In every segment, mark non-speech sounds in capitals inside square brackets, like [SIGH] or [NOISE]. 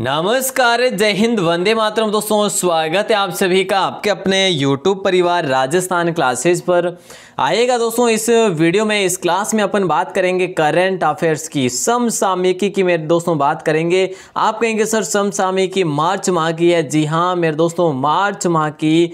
नमस्कार जय हिंद वंदे मातरम दोस्तों स्वागत है आप सभी का आपके अपने YouTube परिवार राजस्थान क्लासेस पर आइएगा दोस्तों इस वीडियो में इस क्लास में अपन बात करेंगे करंट अफेयर्स की समसामयिकी की मेरे दोस्तों बात करेंगे आप कहेंगे सर समसामयिकी मार्च माह की है जी हाँ मेरे दोस्तों मार्च माह की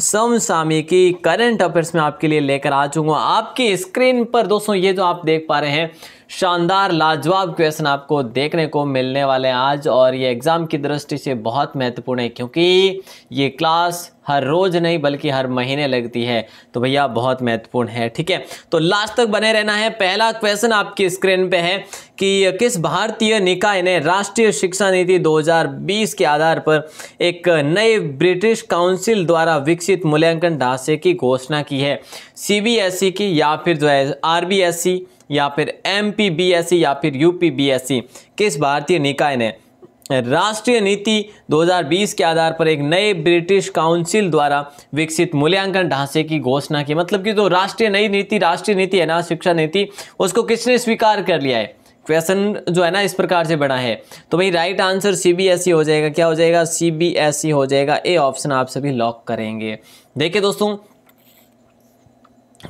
समसामयिकी करंट अफेयर्स में आपके लिए लेकर आ चुका आपकी स्क्रीन पर दोस्तों ये जो आप देख पा रहे हैं शानदार लाजवाब क्वेश्चन आपको देखने को मिलने वाले हैं आज और ये एग्ज़ाम की दृष्टि से बहुत महत्वपूर्ण है क्योंकि ये क्लास हर रोज़ नहीं बल्कि हर महीने लगती है तो भैया बहुत महत्वपूर्ण है ठीक है तो लास्ट तक बने रहना है पहला क्वेश्चन आपकी स्क्रीन पे है कि किस भारतीय निकाय ने राष्ट्रीय शिक्षा नीति 2020 के आधार पर एक नए ब्रिटिश काउंसिल द्वारा विकसित मूल्यांकन ढांचे की घोषणा की है सी e की या फिर जो है आर या फिर एम या फिर यू किस भारतीय निकाय ने राष्ट्रीय नीति 2020 के आधार पर एक नए ब्रिटिश काउंसिल द्वारा विकसित मूल्यांकन ढांचे की घोषणा की मतलब कि जो तो राष्ट्रीय नई नीति राष्ट्रीय नीति है ना शिक्षा नीति उसको किसने स्वीकार कर लिया है क्वेश्चन जो है ना इस प्रकार से बना है तो भाई राइट आंसर सीबीएसई e हो जाएगा क्या हो जाएगा सीबीएसई e हो जाएगा ए ऑप्शन आप सभी लॉक करेंगे देखिए दोस्तों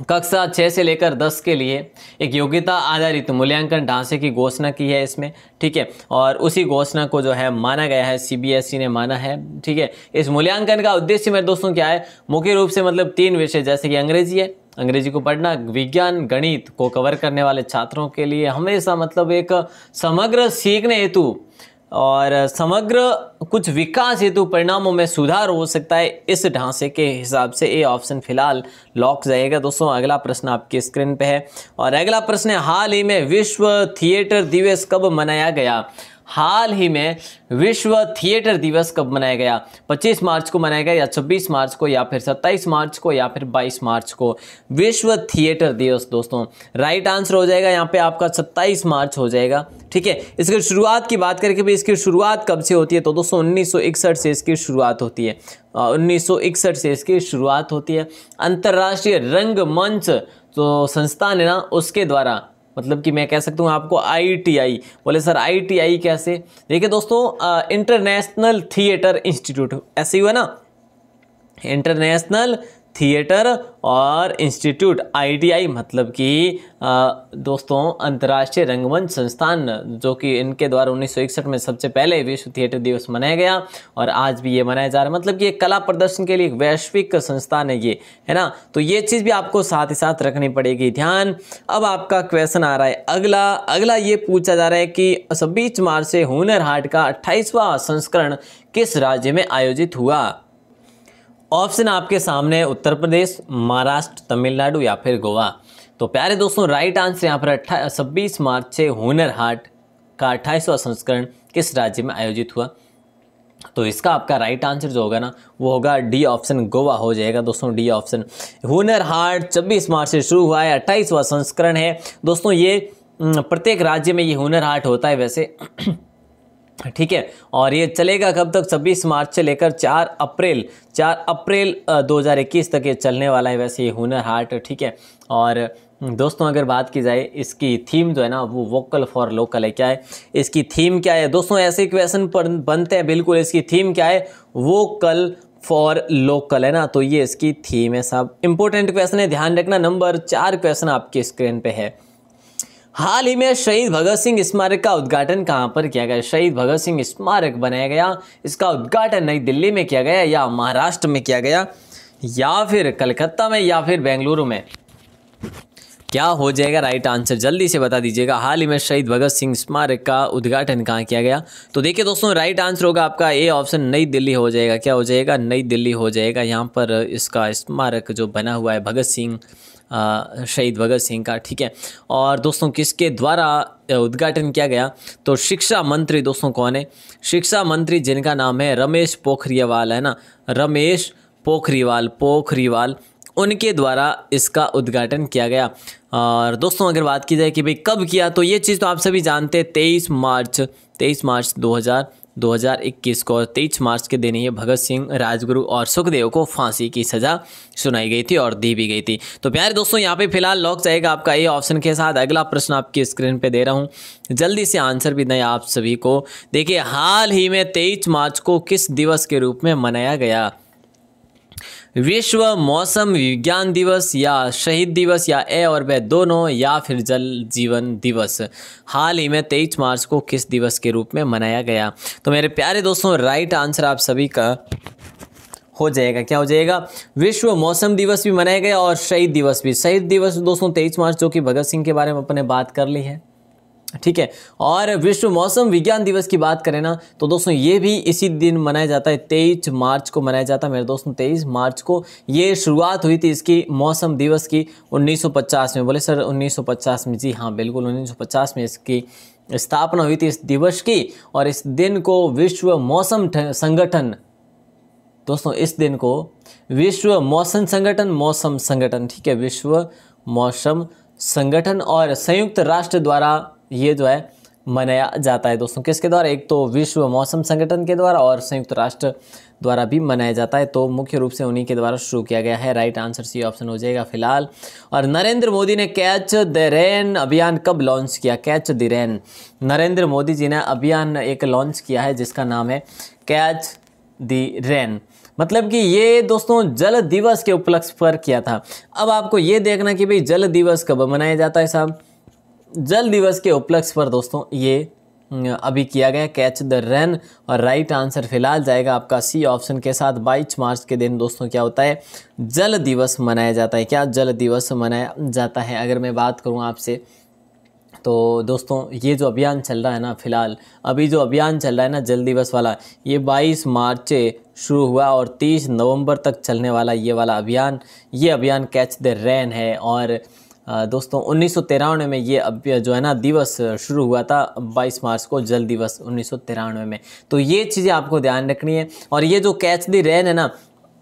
कक्षा छः से लेकर दस के लिए एक योग्यता आधारित मूल्यांकन ढांचे की घोषणा की है इसमें ठीक है और उसी घोषणा को जो है माना गया है सीबीएसई e ने माना है ठीक है इस मूल्यांकन का उद्देश्य मेरे दोस्तों क्या है मुख्य रूप से मतलब तीन विषय जैसे कि अंग्रेजी है अंग्रेजी को पढ़ना विज्ञान गणित को कवर करने वाले छात्रों के लिए हमेशा मतलब एक समग्र सीखने हेतु और समग्र कुछ विकास हेतु परिणामों में सुधार हो सकता है इस ढांचे के हिसाब से ये ऑप्शन फिलहाल लॉक जाएगा दोस्तों अगला प्रश्न आपकी स्क्रीन पे है और अगला प्रश्न है हाल ही में विश्व थिएटर दिवस कब मनाया गया हाल ही में विश्व थिएटर दिवस कब मनाया गया 25 मार्च को मनाया गया या 26 मार्च को या फिर 27 मार्च को या फिर 22 मार्च को विश्व थिएटर दिवस दोस्तों राइट आंसर हो जाएगा यहाँ पे आपका 27 मार्च हो जाएगा ठीक है इसकी शुरुआत की बात करें कि भाई इसकी शुरुआत कब से होती है तो दोस्तों उन्नीस से इसकी शुरुआत होती है उन्नीस से इसकी शुरुआत होती है अंतर्राष्ट्रीय रंगमंच तो संस्थान है ना उसके द्वारा मतलब कि मैं कह सकता हूँ आपको आईटीआई बोले सर आईटीआई कैसे देखिए दोस्तों इंटरनेशनल थिएटर इंस्टीट्यूट ऐसे ही हुआ ना इंटरनेशनल थिएटर और इंस्टीट्यूट आई मतलब कि दोस्तों अंतर्राष्ट्रीय रंगमंच संस्थान जो कि इनके द्वारा उन्नीस में सबसे पहले विश्व थिएटर दिवस मनाया गया और आज भी ये मनाया जा रहा है मतलब कि ये कला प्रदर्शन के लिए एक वैश्विक संस्थान है ये है ना तो ये चीज़ भी आपको साथ ही साथ रखनी पड़ेगी ध्यान अब आपका क्वेश्चन आ रहा है अगला अगला ये पूछा जा रहा है कि छब्बीस मार्च से हुनर हाट का अट्ठाईसवां संस्करण किस राज्य में आयोजित हुआ ऑप्शन आपके सामने उत्तर प्रदेश महाराष्ट्र तमिलनाडु या फिर गोवा तो प्यारे दोस्तों राइट आंसर यहाँ पर अट्ठा छब्बीस मार्च से हुनर हाट का अट्ठाईसवा संस्करण किस राज्य में आयोजित हुआ तो इसका आपका राइट आंसर जो होगा ना वो होगा डी ऑप्शन गोवा हो जाएगा दोस्तों डी ऑप्शन हुनर हाट छब्बीस मार्च से शुरू हुआ है अट्ठाईसवा संस्करण है दोस्तों ये प्रत्येक राज्य में ये हुनर हाट होता है वैसे ठीक है और ये चलेगा कब तक 26 मार्च से लेकर 4 अप्रैल 4 अप्रैल 2021 तक ये चलने वाला है वैसे ये हुनर हाट ठीक है और हम्म, दोस्तों अगर बात की जाए इसकी थीम जो है ना वो वोकल फॉर लोकल है क्या है इसकी थीम क्या है दोस्तों ऐसे क्वेश्चन बनते हैं बिल्कुल इसकी थीम क्या है वोकल फॉर लोकल है ना तो ये इसकी थीम है साहब इंपॉर्टेंट क्वेश्चन है ध्यान रखना नंबर चार क्वेश्चन आपकी स्क्रीन पर है हाल ही में शहीद भगत सिंह स्मारक का उद्घाटन कहां पर किया गया शहीद भगत सिंह स्मारक बनाया गया इसका उद्घाटन नई दिल्ली में किया गया या महाराष्ट्र में किया गया या फिर कलकत्ता में या फिर बेंगलुरु में क्या हो जाएगा राइट आंसर जल्दी से बता दीजिएगा हाल ही में शहीद भगत सिंह स्मारक का उद्घाटन कहाँ किया गया तो देखिए दोस्तों राइट आंसर होगा आपका ए ऑप्शन नई दिल्ली हो जाएगा क्या हो जाएगा नई दिल्ली हो जाएगा यहाँ पर इसका स्मारक जो बना हुआ है भगत सिंह शहीद भगत सिंह का ठीक है और दोस्तों किसके द्वारा उद्घाटन किया गया तो शिक्षा मंत्री दोस्तों कौन है शिक्षा मंत्री जिनका नाम है रमेश पोखरियावाल है ना रमेश पोखरीवाल पोखरीवाल उनके द्वारा इसका उद्घाटन किया गया और दोस्तों अगर बात की जाए कि भाई कब किया तो ये चीज़ तो आप सभी जानते हैं तेईस मार्च तेईस मार्च 2000 2021 को और 23 मार्च के दिन ही भगत सिंह राजगुरु और सुखदेव को फांसी की सज़ा सुनाई गई थी और दी भी गई थी तो प्यारे दोस्तों यहाँ पे फिलहाल लॉक जाएगा आपका ये ऑप्शन के साथ अगला प्रश्न आपकी स्क्रीन पे दे रहा हूँ जल्दी से आंसर भी दें आप सभी को देखिए हाल ही में तेईस मार्च को किस दिवस के रूप में मनाया गया विश्व मौसम विज्ञान दिवस या शहीद दिवस या ए और वे दोनों या फिर जल जीवन दिवस हाल ही में तेईस मार्च को किस दिवस के रूप में मनाया गया तो मेरे प्यारे दोस्तों राइट आंसर आप सभी का हो जाएगा क्या हो जाएगा विश्व मौसम दिवस भी मनाया गया और शहीद दिवस भी शहीद दिवस दोस्तों तेईस मार्च जो कि भगत सिंह के बारे में अपने बात कर ली है ठीक है और विश्व मौसम विज्ञान दिवस की बात करें ना तो दोस्तों ये भी इसी दिन मनाया जाता है तेईस मार्च को मनाया जाता है मेरे दोस्तों तेईस मार्च को ये शुरुआत हुई थी इसकी मौसम दिवस की 1950 में बोले सर 1950 में जी हाँ बिल्कुल 1950 में इसकी स्थापना हुई थी इस दिवस की और इस दिन को विश्व मौसम संगठन दोस्तों इस दिन को विश्व मौसम संगठन मौसम संगठन ठीक है विश्व मौसम संगठन और संयुक्त राष्ट्र द्वारा ये जो है मनाया जाता है दोस्तों किसके द्वारा एक तो विश्व मौसम संगठन के द्वारा और संयुक्त राष्ट्र द्वारा भी मनाया जाता है तो मुख्य रूप से उन्हीं के द्वारा शुरू किया गया है राइट आंसर सी ऑप्शन हो जाएगा फिलहाल और नरेंद्र मोदी ने कैच द रेन अभियान कब लॉन्च किया catch the rain Narendra Modi ji ने अभियान एक लॉन्च किया है जिसका नाम है कैच द रेन मतलब कि ये दोस्तों जल दिवस के उपलक्ष्य पर किया था अब आपको ये देखना कि भाई जल दिवस कब मनाया जाता है साहब जल दिवस के उपलक्ष्य पर दोस्तों ये अभी किया गया कैच द रन और राइट आंसर फिलहाल जाएगा आपका सी ऑप्शन के साथ बाईस मार्च के दिन दोस्तों क्या होता है जल दिवस मनाया जाता है क्या जल दिवस मनाया जाता है अगर मैं बात करूँ आपसे तो दोस्तों ये जो अभियान चल रहा है ना फिलहाल अभी जो अभियान चल रहा है ना जल दिवस वाला ये 22 मार्च से शुरू हुआ और 30 नवंबर तक चलने वाला ये वाला अभियान ये अभियान कैच द रैन है और दोस्तों 1993 में ये अब जो है ना दिवस शुरू हुआ था 22 मार्च को जल दिवस उन्नीस में तो ये चीज़ें आपको ध्यान रखनी है और ये जो कैच दी रेन है ना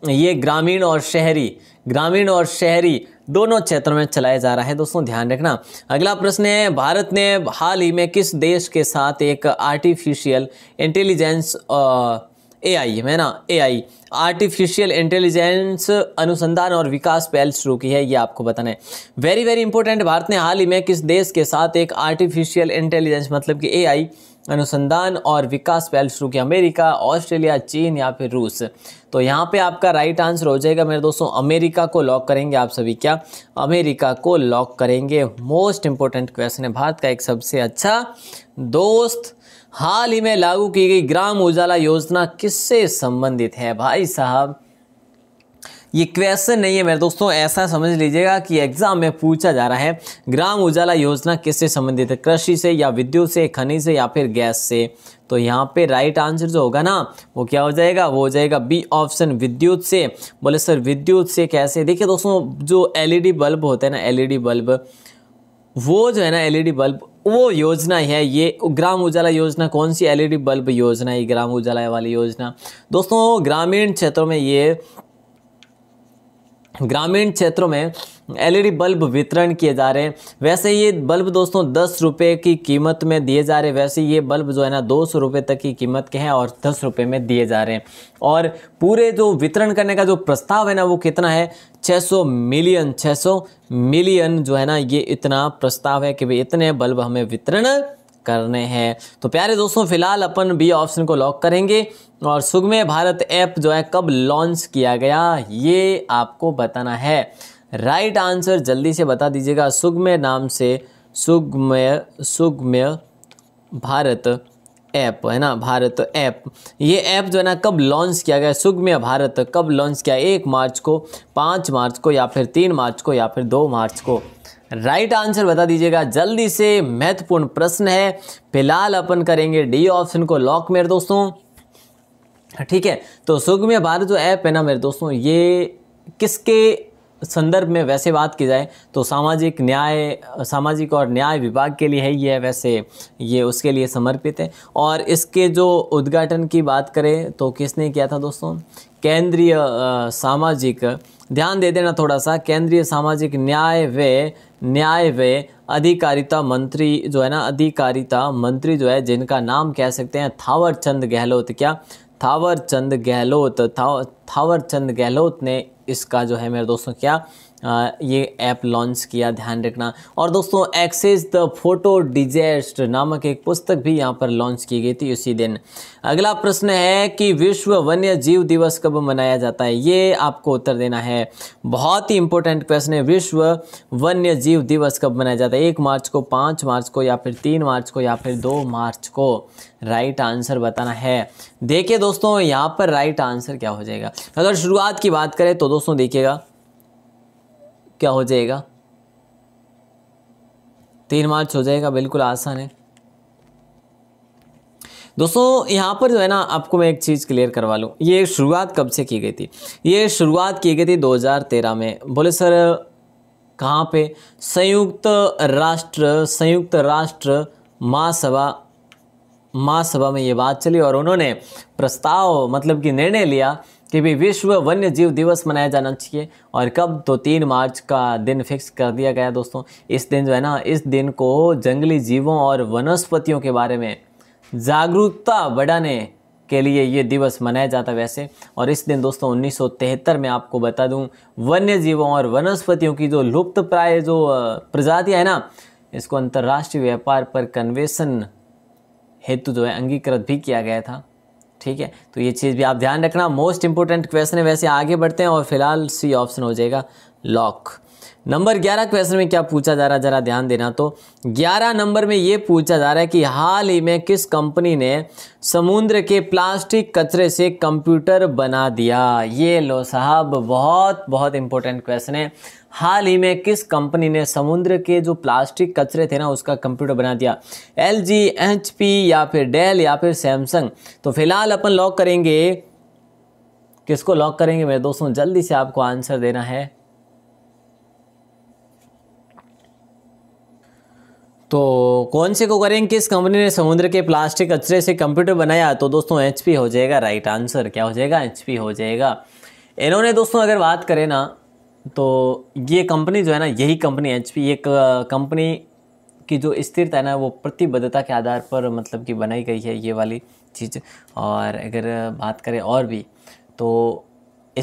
ये ग्रामीण और शहरी ग्रामीण और शहरी दोनों क्षेत्रों में चलाया जा रहा है दोस्तों ध्यान रखना अगला प्रश्न है भारत ने हाल ही में किस देश के साथ एक आर्टिफिशियल इंटेलिजेंस एआई है ना एआई आर्टिफिशियल इंटेलिजेंस अनुसंधान और विकास पहल शुरू की है ये आपको बताना है वेरी वेरी इंपॉर्टेंट भारत ने हाल ही में किस देश के साथ एक आर्टिफिशियल इंटेलिजेंस मतलब कि एआई अनुसंधान और विकास पहल शुरू की अमेरिका ऑस्ट्रेलिया चीन या फिर रूस तो यहाँ पे आपका राइट आंसर हो जाएगा मेरे दोस्तों अमेरिका को लॉक करेंगे आप सभी क्या अमेरिका को लॉक करेंगे मोस्ट इंपॉर्टेंट क्वेश्चन है भारत का एक सबसे अच्छा दोस्त हाल ही में लागू की गई ग्राम उजाला योजना किससे संबंधित है भाई साहब ये क्वेश्चन नहीं है मेरे दोस्तों ऐसा समझ लीजिएगा कि एग्जाम में पूछा जा रहा है ग्राम उजाला योजना किससे संबंधित है कृषि से या विद्युत से खनिज से या फिर गैस से तो यहाँ पे राइट आंसर जो होगा ना वो क्या हो जाएगा वो हो जाएगा बी ऑप्शन विद्युत से बोले सर विद्युत से कैसे देखिए दोस्तों जो एलईडी बल्ब होते हैं ना एलईडी बल्ब वो जो है ना एलईडी बल्ब वो योजना है ये ग्राम उजाला योजना कौन सी एलईडी बल्ब योजना है ग्राम उजाला वाली योजना दोस्तों ग्रामीण क्षेत्रों में ये ग्रामीण क्षेत्रों में एलईडी बल्ब वितरण किए जा रहे हैं वैसे ये बल्ब दोस्तों दस रुपये की कीमत में दिए जा रहे हैं वैसे ये बल्ब जो है ना दो सौ रुपये तक की कीमत के हैं और दस रुपये में दिए जा रहे हैं और पूरे जो वितरण करने का जो प्रस्ताव है ना वो कितना है 600 मिलियन 600 मिलियन जो है ना ये इतना प्रस्ताव है कि भाई इतने बल्ब हमें वितरण करने हैं तो प्यारे दोस्तों फिलहाल अपन बी ऑप्शन को लॉक करेंगे और सुगमे भारत ऐप जो है कब लॉन्च किया गया ये आपको बताना है राइट आंसर जल्दी से बता दीजिएगा सुगमे नाम से सुगम्य सुगम्य भारत ऐप है ना भारत ऐप ये ऐप जो है ना कब लॉन्च किया गया सुगम्य भारत कब लॉन्च किया एक मार्च को पाँच मार्च को या फिर तीन मार्च को या फिर दो मार्च को राइट आंसर बता दीजिएगा जल्दी से महत्वपूर्ण प्रश्न है फिलहाल अपन करेंगे डी ऑप्शन को लॉक मेरे दोस्तों ठीक है तो सुगम्य भारत जो ऐप है ना मेरे दोस्तों ये किसके संदर्भ में वैसे बात की जाए तो सामाजिक न्याय सामाजिक और न्याय विभाग के लिए है ये वैसे ये उसके लिए समर्पित है और इसके जो उद्घाटन की बात करें तो किसने किया था दोस्तों केंद्रीय सामाजिक ध्यान दे देना थोड़ा सा केंद्रीय सामाजिक न्याय व न्याय व अधिकारिता मंत्री जो है ना अधिकारिता मंत्री जो है जिनका नाम कह सकते हैं थावर चंद गहलोत क्या थावर चंद गहलोत था, थावर चंद गहलोत ने इसका जो है मेरे दोस्तों क्या ये ऐप लॉन्च किया ध्यान रखना और दोस्तों एक्सेस द फोटो डिजेस्ट नामक एक पुस्तक भी यहाँ पर लॉन्च की गई थी उसी दिन अगला प्रश्न है कि विश्व वन्य जीव दिवस कब मनाया जाता है ये आपको उत्तर देना है बहुत ही इंपॉर्टेंट क्वेश्चन है विश्व वन्य जीव दिवस कब मनाया जाता है एक मार्च को पाँच मार्च को या फिर तीन मार्च को या फिर दो मार्च को राइट आंसर बताना है देखिए दोस्तों यहाँ पर राइट आंसर क्या हो जाएगा अगर शुरुआत की बात करें तो दोस्तों देखिएगा क्या हो जाएगा तीन मार्च हो जाएगा बिल्कुल आसान है दोस्तों यहाँ पर जो है ना आपको मैं एक चीज़ क्लियर करवा लूँ ये शुरुआत कब से की गई थी ये शुरुआत की गई थी 2013 में बोले सर कहाँ पे संयुक्त राष्ट्र संयुक्त राष्ट्र महासभा महासभा में ये बात चली और उन्होंने प्रस्ताव मतलब कि निर्णय लिया कि भी विश्व वन्य जीव दिवस मनाया जाना चाहिए और कब तो तीन मार्च का दिन फिक्स कर दिया गया दोस्तों इस दिन जो है ना इस दिन को जंगली जीवों और वनस्पतियों के बारे में जागरूकता बढ़ाने के लिए ये दिवस मनाया जाता वैसे और इस दिन दोस्तों उन्नीस में आपको बता दूँ वन्य जीवों और वनस्पतियों की जो लुप्त प्राय जो प्रजातियाँ है ना इसको अंतर्राष्ट्रीय व्यापार पर कन्वेशन हेतु जो है अंगीकृत भी किया गया था ठीक है तो ये चीज़ भी आप ध्यान रखना मोस्ट इंपॉर्टेंट क्वेश्चन है वैसे आगे बढ़ते हैं और फिलहाल सी ऑप्शन हो जाएगा लॉक नंबर ग्यारह क्वेश्चन में क्या पूछा जा रहा है जरा ध्यान देना तो ग्यारह नंबर में ये पूछा जा रहा है कि हाल ही में किस कंपनी ने समुद्र के प्लास्टिक कचरे से कंप्यूटर बना दिया ये लो साहब बहुत बहुत इंपॉर्टेंट क्वेश्चन है हाल ही में किस कंपनी ने समुद्र के जो प्लास्टिक कचरे थे ना उसका कंप्यूटर बना दिया एल जी एच पी या फिर डेल या फिर सैमसंग तो फिलहाल अपन लॉक करेंगे किसको लॉक करेंगे मेरे दोस्तों जल्दी से आपको आंसर देना है तो कौन से को करेंगे किस कंपनी ने समुद्र के प्लास्टिक कचरे से कंप्यूटर बनाया तो दोस्तों एच हो जाएगा राइट आंसर क्या हो जाएगा एच हो जाएगा इन्होंने दोस्तों अगर बात करें ना तो ये कंपनी जो है ना यही कंपनी एच पी एक कंपनी की जो स्थिरता है ना वो प्रतिबद्धता के आधार पर मतलब कि बनाई गई है ये वाली चीज़ और अगर बात करें और भी तो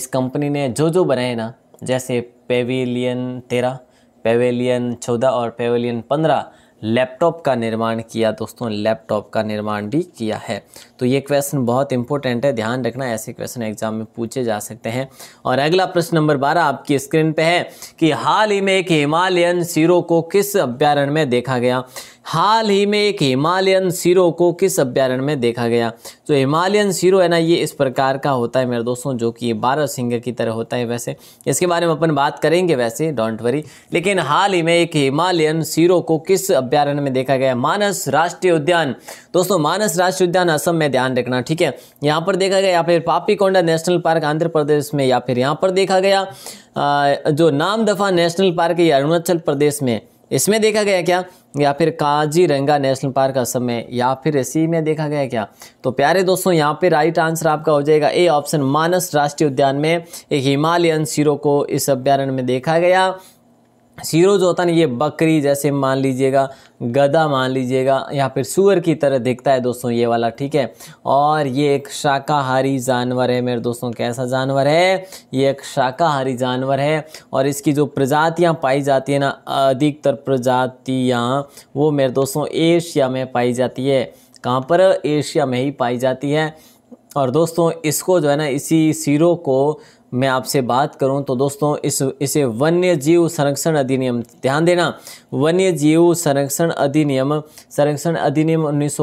इस कंपनी ने जो जो बनाए ना जैसे पेविलियन तेरह पेविलियन चौदह और पेविलियन पंद्रह लैपटॉप का निर्माण किया दोस्तों लैपटॉप का निर्माण भी किया है तो ये क्वेश्चन बहुत इंपॉर्टेंट है ध्यान रखना ऐसे क्वेश्चन एग्जाम में पूछे जा सकते हैं और अगला प्रश्न नंबर बारह आपकी स्क्रीन पे है कि हाल ही में एक हिमालयन सीरो को किस अभ्यारण्य में देखा गया हाल ही में एक हिमालयन सिरो को किस अभ्यारण्य में देखा गया जो तो हिमालयन सिरो है ना ये इस प्रकार का होता है मेरे दोस्तों जो कि बारह सिंगर की तरह होता है वैसे इसके बारे में अपन बात करेंगे वैसे डोंट वरी लेकिन हाल ही में एक हिमालयन सिरो को किस अभ्यारण्य में देखा गया मानस राष्ट्रीय उद्यान दोस्तों मानस राष्ट्रीय उद्यान असम में ध्यान रखना ठीक है यहाँ पर देखा गया या फिर पापीकोंडा नेशनल पार्क आंध्र प्रदेश में या फिर यहाँ पर देखा गया जो नामदफा नेशनल पार्क है अरुणाचल प्रदेश में इसमें देखा गया क्या या फिर काजीरंगा नेशनल पार्क असम में या फिर इसी में देखा गया क्या तो प्यारे दोस्तों यहाँ पे राइट आंसर आपका हो जाएगा ए ऑप्शन मानस राष्ट्रीय उद्यान में एक हिमालयन सिरों को इस अभ्यारण्य में देखा गया सीरो जो होता है ना ये बकरी जैसे मान लीजिएगा गधा मान लीजिएगा या फिर सुअर की तरह दिखता है दोस्तों ये वाला ठीक है और ये एक शाकाहारी जानवर है मेरे दोस्तों कैसा जानवर है ये एक शाकाहारी जानवर है और इसकी जो प्रजातियाँ पाई जाती है ना अधिकतर प्रजातियाँ वो मेरे दोस्तों एशिया में पाई जाती है कहाँ पर एशिया में ही पाई जाती है और दोस्तों इसको जो है ना इसी सीरों को मैं आपसे बात करूं तो दोस्तों इस इसे वन्य जीव संरक्षण अधिनियम ध्यान देना वन्य जीव संरक्षण अधिनियम संरक्षण अधिनियम उन्नीस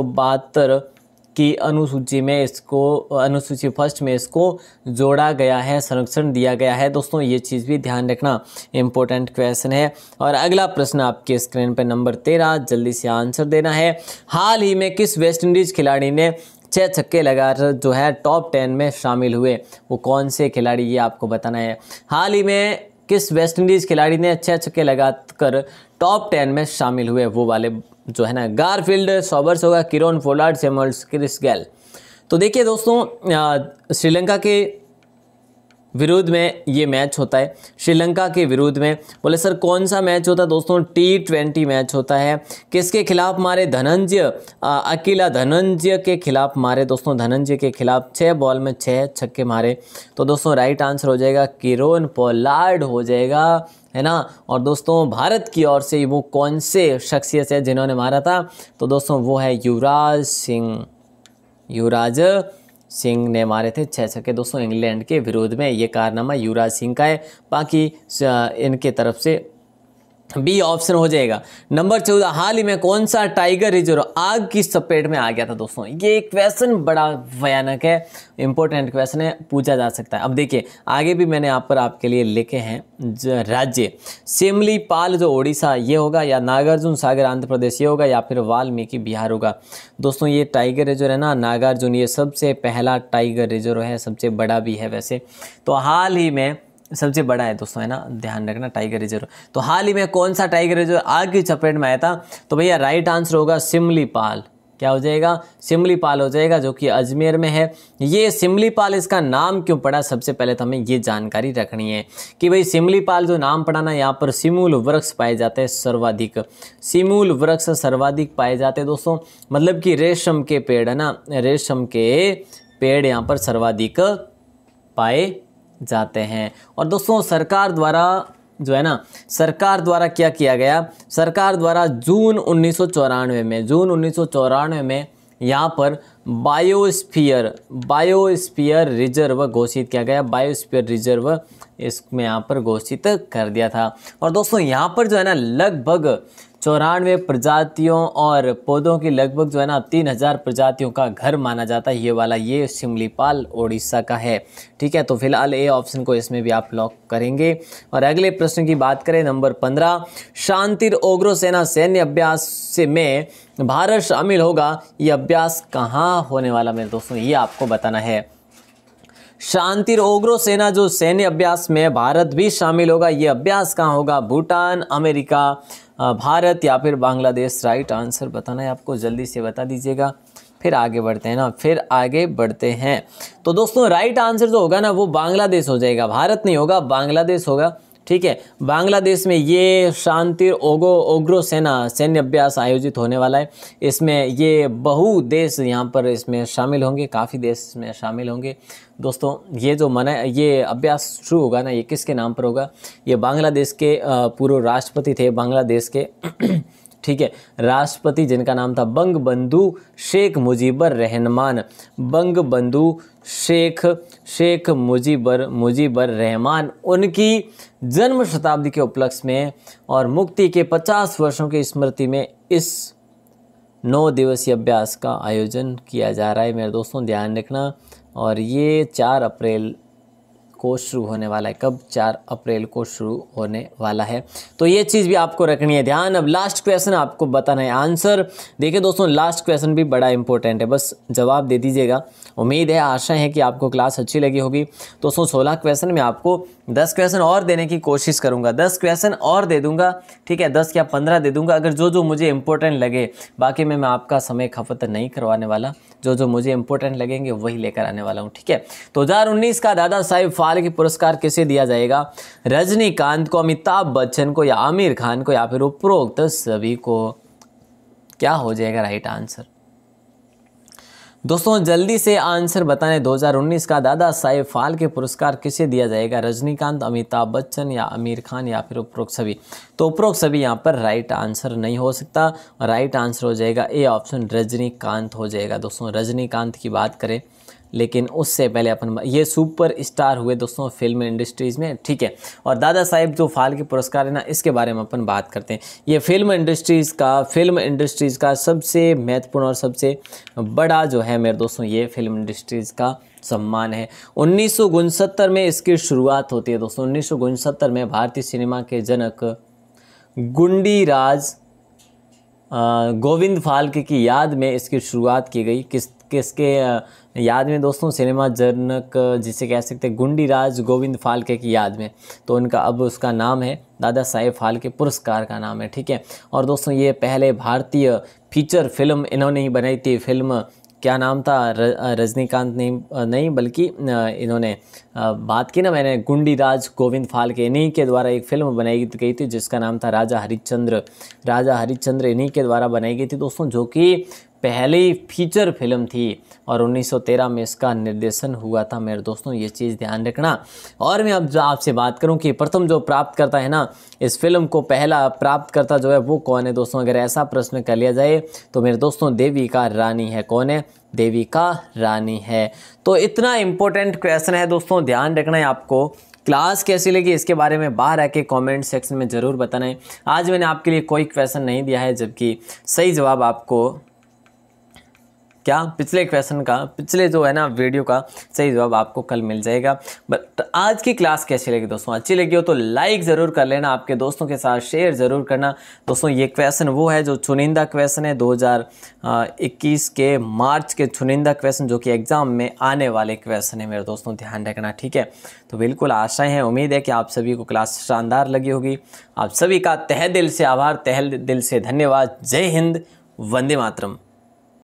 की अनुसूची में इसको अनुसूची फर्स्ट में इसको जोड़ा गया है संरक्षण दिया गया है दोस्तों ये चीज़ भी ध्यान रखना इम्पोर्टेंट क्वेश्चन है और अगला प्रश्न आपके स्क्रीन पर नंबर तेरह जल्दी से आंसर देना है हाल ही में किस वेस्ट इंडीज़ खिलाड़ी ने छः छक्के लगाकर जो है टॉप टेन में शामिल हुए वो कौन से खिलाड़ी ये आपको बताना है हाल ही में किस वेस्ट इंडीज़ खिलाड़ी ने छः छक्के लगाकर टॉप टेन में शामिल हुए वो वाले जो है ना गारफील्ड सॉबर्स होगा Kieron Pollard Samuels Chris Gayle तो देखिए दोस्तों श्रीलंका के विरोध में ये मैच होता है श्रीलंका के विरोध में बोले सर कौन सा मैच होता है दोस्तों टी ट्वेंटी मैच होता है किसके खिलाफ मारे धनंजय अकेला धनंजय के खिलाफ मारे दोस्तों धनंजय के खिलाफ छः बॉल में छः छक्के मारे तो दोस्तों राइट आंसर हो जाएगा किरोन पोलार्ड हो जाएगा है ना और दोस्तों भारत की ओर से वो कौन से शख्सियत है जिन्होंने मारा था तो दोस्तों वो है युवराज सिंह युवराज सिंह ने मारे थे छः छक्के दोस्तों इंग्लैंड के विरोध में ये कारनामा युवराज सिंह का है बाकी इनके तरफ से बी ऑप्शन हो जाएगा नंबर चौदह हाल ही में कौन सा टाइगर रिजर्व आग की चपेट में आ गया था दोस्तों ये क्वेश्चन बड़ा भयानक है इंपॉर्टेंट क्वेश्चन है पूछा जा सकता है अब देखिए आगे भी मैंने यहाँ आप पर आपके लिए लिखे हैं राज्य सेमली पाल जो ओडिशा ये होगा या नागार्जुन सागर आंध्र प्रदेश ये होगा या फिर वाल्मीकि बिहार होगा दोस्तों ये टाइगर रिजर्व है ना नागार्जुन ये सबसे पहला टाइगर रिजर्व है सबसे बड़ा भी है वैसे तो हाल ही में सबसे बड़ा है दोस्तों है ना ध्यान रखना टाइगर रिजर्व तो हाल ही में कौन सा टाइगर रिजर्व आग की चपेट में आया था तो भैया राइट आंसर होगा सिमलीपाल क्या हो जाएगा सिमलीपाल हो जाएगा जो कि अजमेर में है ये सिमलीपाल इसका नाम क्यों पड़ा सबसे पहले तो हमें ये जानकारी रखनी है कि भाई सिमलीपाल जो नाम पड़ा ना यहाँ पर सिमूल वृक्ष पाए जाते हैं सर्वाधिक सिमूल वृक्ष सर्वाधिक पाए जाते हैं दोस्तों मतलब कि रेशम के पेड़ है ना रेशम के पेड़ यहाँ पर सर्वाधिक पाए जाते हैं और दोस्तों सरकार द्वारा जो है ना सरकार द्वारा क्या किया गया सरकार द्वारा जून उन्नीस में जून उन्नीस में यहाँ पर बायोस्फीयर बायोस्फीयर रिजर्व घोषित किया गया बायोस्फीयर रिजर्व इसमें यहाँ पर घोषित कर दिया था और दोस्तों यहाँ पर जो है ना लगभग चौरानवे प्रजातियों और पौधों की लगभग जो है ना तीन हज़ार प्रजातियों का घर माना जाता है ये वाला ये शिमलीपाल ओडिशा का है ठीक है तो फिलहाल ए ऑप्शन को इसमें भी आप लॉक करेंगे और अगले प्रश्न की बात करें नंबर पंद्रह शांतिर ओग्रो सेना सैन्य अभ्यास से में भारत शामिल होगा ये अभ्यास कहाँ होने वाला मेरे दोस्तों ये आपको बताना है शांति ओग्रो सेना जो सैन्य अभ्यास में भारत भी शामिल होगा ये अभ्यास कहाँ होगा भूटान अमेरिका भारत या फिर बांग्लादेश राइट आंसर बताना है आपको जल्दी से बता दीजिएगा फिर आगे बढ़ते हैं ना फिर आगे बढ़ते हैं तो दोस्तों राइट आंसर जो होगा ना वो बांग्लादेश हो जाएगा भारत नहीं होगा बांग्लादेश होगा ठीक है बांग्लादेश में ये शांति ओगो ओग्रो सेना सैन्य अभ्यास आयोजित होने वाला है इसमें ये बहु देश यहाँ पर इसमें शामिल होंगे काफ़ी देश इसमें शामिल होंगे दोस्तों ये जो मना ये अभ्यास शुरू होगा ना ये किसके नाम पर होगा ये बांग्लादेश के पूर्व राष्ट्रपति थे बांग्लादेश के [CLEARS THROAT] ठीक है राष्ट्रपति जिनका नाम था बंग बंधु शेख मुजीबर रहमान बंग बंधु शेख शेख मुजीबर मुजीबर रहमान उनकी जन्म शताब्दी के उपलक्ष्य में और मुक्ति के 50 वर्षों की स्मृति में इस नौ दिवसीय अभ्यास का आयोजन किया जा रहा है मेरे दोस्तों ध्यान रखना और ये चार अप्रैल को शुरू होने वाला है कब चार अप्रैल को शुरू होने वाला है तो ये चीज़ भी आपको रखनी है ध्यान अब लास्ट क्वेश्चन आपको बताना है आंसर देखिए दोस्तों लास्ट क्वेश्चन भी बड़ा इंपॉर्टेंट है बस जवाब दे दीजिएगा उम्मीद है आशा है कि आपको क्लास अच्छी लगी होगी दोस्तों सोलह क्वेश्चन में आपको दस क्वेश्चन और देने की कोशिश करूंगा दस क्वेश्चन और दे दूंगा ठीक है दस या पंद्रह दे दूंगा अगर जो जो मुझे इंपॉर्टेंट लगे बाकी में मैं आपका समय खपत नहीं करवाने वाला जो जो मुझे इंपॉर्टेंट लगेंगे वही लेकर आने वाला हूँ ठीक है तो उन्नीस का दादा साहेब फाल्के पुरस्कार किसे दिया जाएगा रजनीकांत को अमिताभ बच्चन को या आमिर खान को या फिर उपरोक्त सभी को क्या हो जाएगा राइट आंसर दोस्तों जल्दी से आंसर बताने 2019 का दादा साहेब के पुरस्कार किसे दिया जाएगा रजनीकांत अमिताभ बच्चन या आमिर खान या फिर उपरोक्त सभी तो उपरोक्त सभी यहाँ पर राइट आंसर नहीं हो सकता राइट आंसर हो जाएगा ए ऑप्शन रजनीकांत हो जाएगा दोस्तों रजनीकांत की बात करें लेकिन उससे पहले अपन ये सुपर स्टार हुए दोस्तों फिल्म इंडस्ट्रीज़ में ठीक है और दादा साहेब जो फाल के पुरस्कार है ना इसके बारे में अपन बात करते हैं ये फिल्म इंडस्ट्रीज़ का फिल्म इंडस्ट्रीज़ का सबसे महत्वपूर्ण और सबसे बड़ा जो है मेरे दोस्तों ये फिल्म इंडस्ट्रीज़ का सम्मान है उन्नीस में इसकी शुरुआत होती है दोस्तों उन्नीस में भारतीय सिनेमा के जनक गुंडी गोविंद फाल्के की याद में इसकी शुरुआत की गई किस किसके याद में दोस्तों सिनेमा जनक जिसे कह सकते हैं गुंडी राज गोविंद फाल्के की याद में तो उनका अब उसका नाम है दादा साहेब फाल्के पुरस्कार का नाम है ठीक है और दोस्तों ये पहले भारतीय फीचर फिल्म इन्होंने ही बनाई थी फिल्म क्या नाम था र, रजनीकांत नहीं नहीं बल्कि इन्होंने बात की ना मैंने गुंडी राज गोविंद फाल के इन्हीं के द्वारा एक फिल्म बनाई गई थी जिसका नाम था राजा हरिश्चंद्र राजा हरिश्चंद्र इन्हीं के द्वारा बनाई गई थी दोस्तों जो कि पहली फीचर फिल्म थी और 1913 में इसका निर्देशन हुआ था मेरे दोस्तों ये चीज़ ध्यान रखना और मैं अब जो आपसे बात करूं कि प्रथम जो प्राप्त करता है ना इस फिल्म को पहला प्राप्त करता जो है वो कौन है दोस्तों अगर ऐसा प्रश्न कर लिया जाए तो मेरे दोस्तों देवी का रानी है कौन है देवी का रानी है तो इतना इम्पोर्टेंट क्वेश्चन है दोस्तों ध्यान रखना है आपको क्लास कैसी लगी इसके बारे में बाहर आके कमेंट सेक्शन में ज़रूर बताना है आज मैंने आपके लिए कोई क्वेश्चन नहीं दिया है जबकि सही जवाब आपको क्या पिछले क्वेश्चन का पिछले जो है ना वीडियो का सही जवाब आपको कल मिल जाएगा बट आज की क्लास कैसी लगी दोस्तों अच्छी लगी हो तो लाइक ज़रूर कर लेना आपके दोस्तों के साथ शेयर ज़रूर करना दोस्तों ये क्वेश्चन वो है जो चुनिंदा क्वेश्चन है 2021 के मार्च के चुनिंदा क्वेश्चन जो कि एग्ज़ाम में आने वाले क्वेश्चन है मेरे दोस्तों ध्यान रखना ठीक है तो बिल्कुल आशाएँ हैं उम्मीद है कि आप सभी को क्लास शानदार लगी होगी आप सभी का तह दिल से आभार तह दिल से धन्यवाद जय हिंद वंदे मातरम